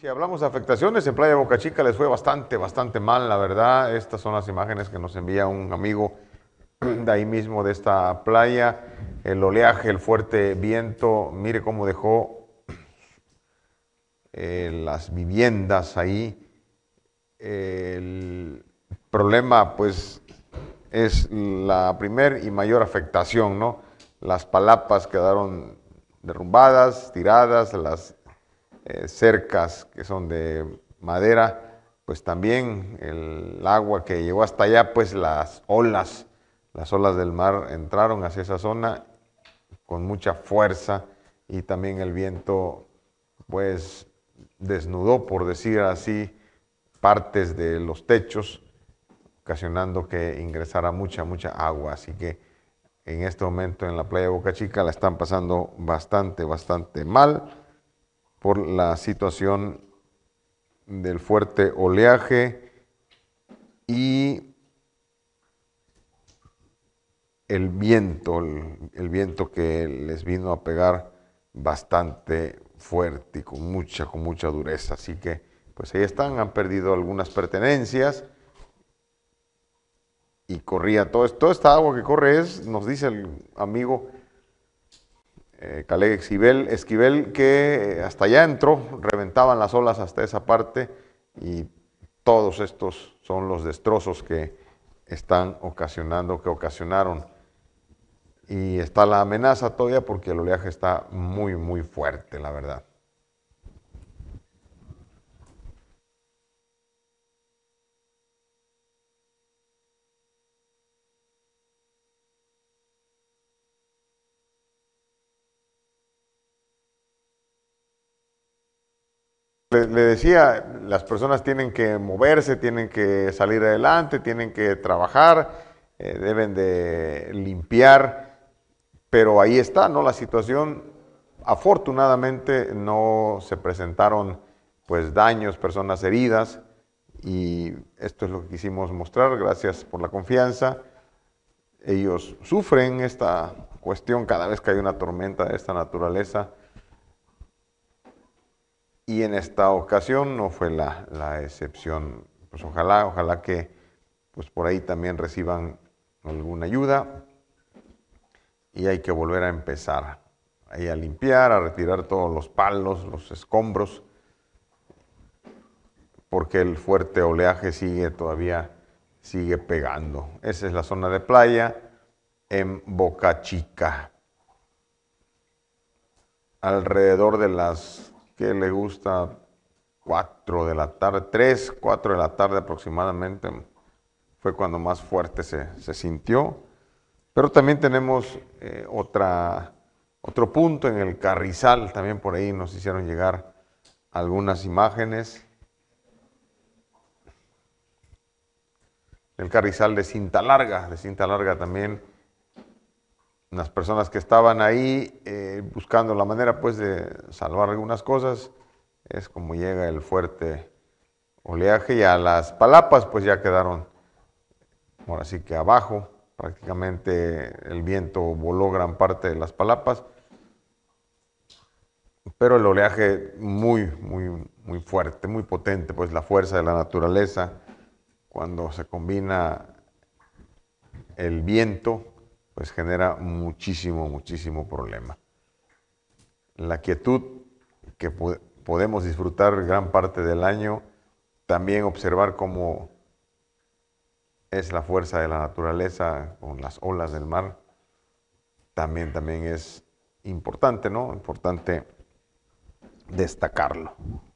Si hablamos de afectaciones, en Playa Boca Chica les fue bastante, bastante mal, la verdad. Estas son las imágenes que nos envía un amigo de ahí mismo, de esta playa. El oleaje, el fuerte viento, mire cómo dejó eh, las viviendas ahí. El problema, pues, es la primer y mayor afectación, ¿no? Las palapas quedaron derrumbadas, tiradas, las eh, cercas que son de madera, pues también el agua que llegó hasta allá, pues las olas, las olas del mar entraron hacia esa zona con mucha fuerza y también el viento pues desnudó, por decir así, partes de los techos, ocasionando que ingresara mucha, mucha agua. Así que en este momento en la playa de Boca Chica la están pasando bastante, bastante mal por la situación del fuerte oleaje y el viento, el, viento que les vino a pegar bastante fuerte y con mucha, con mucha dureza. Así que, pues ahí están, han perdido algunas pertenencias y corría todo, toda esta agua que corre es, nos dice el amigo, eh, Esquivel, que hasta allá entró, reventaban las olas hasta esa parte y todos estos son los destrozos que están ocasionando, que ocasionaron. Y está la amenaza todavía porque el oleaje está muy, muy fuerte, la verdad. Le, decía, las personas tienen que moverse, tienen que salir adelante, tienen que trabajar, eh, deben de limpiar, pero ahí está, ¿no? La situación, afortunadamente, no se presentaron pues daños, personas heridas, y esto es lo que quisimos mostrar, gracias por la confianza. Ellos sufren esta cuestión cada vez que hay una tormenta de esta naturaleza y en esta ocasión no fue la, excepción. Pues ojalá, ojalá que pues por ahí también reciban alguna ayuda y hay que volver a empezar. Ahí a limpiar, a retirar todos los palos, los escombros, porque el fuerte oleaje sigue todavía, sigue pegando. Esa es la zona de playa en Boca Chica. Alrededor de las que le gusta 4 de la tarde, 3, 4 de la tarde aproximadamente, fue cuando más fuerte se, sintió. Pero también tenemos eh, otro punto en el Carrizal, también por ahí nos hicieron llegar algunas imágenes. El Carrizal de Cinta Larga, de Cinta Larga también las personas que estaban ahí eh, buscando la manera pues de salvar algunas cosas, es como llega el fuerte oleaje y a las palapas pues ya quedaron, por así que abajo, prácticamente el viento voló gran parte de las palapas, pero el oleaje muy, muy, muy fuerte, muy potente, pues la fuerza de la naturaleza, cuando se combina el viento, pues genera muchísimo, muchísimo problema. La quietud que podemos disfrutar gran parte del año, también observar cómo es la fuerza de la naturaleza con las olas del mar, también, también es importante, ¿no? Importante destacarlo.